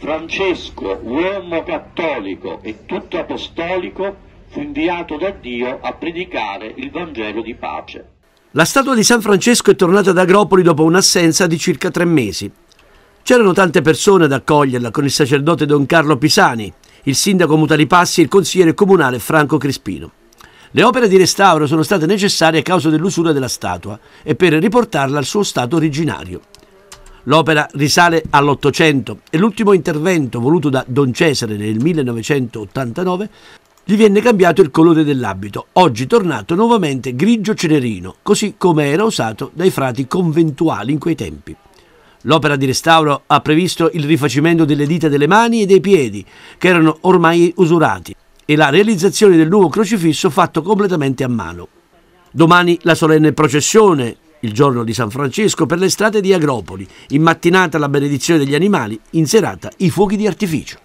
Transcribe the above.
Francesco, uomo cattolico e tutto apostolico, fu inviato da Dio a predicare il Vangelo di pace. La statua di San Francesco è tornata ad Agropoli dopo un'assenza di circa tre mesi. C'erano tante persone ad accoglierla con il sacerdote Don Carlo Pisani, il sindaco Mutalipassi e il consigliere comunale Franco Crispino. Le opere di restauro sono state necessarie a causa dell'usura della statua e per riportarla al suo stato originario. L'opera risale all'Ottocento e l'ultimo intervento voluto da Don Cesare nel 1989 gli venne cambiato il colore dell'abito, oggi tornato nuovamente grigio cenerino, così come era usato dai frati conventuali in quei tempi. L'opera di restauro ha previsto il rifacimento delle dita delle mani e dei piedi, che erano ormai usurati, e la realizzazione del nuovo crocifisso fatto completamente a mano. Domani la solenne processione il giorno di San Francesco, per le strade di Agropoli, in mattinata la benedizione degli animali, in serata i fuochi di artificio.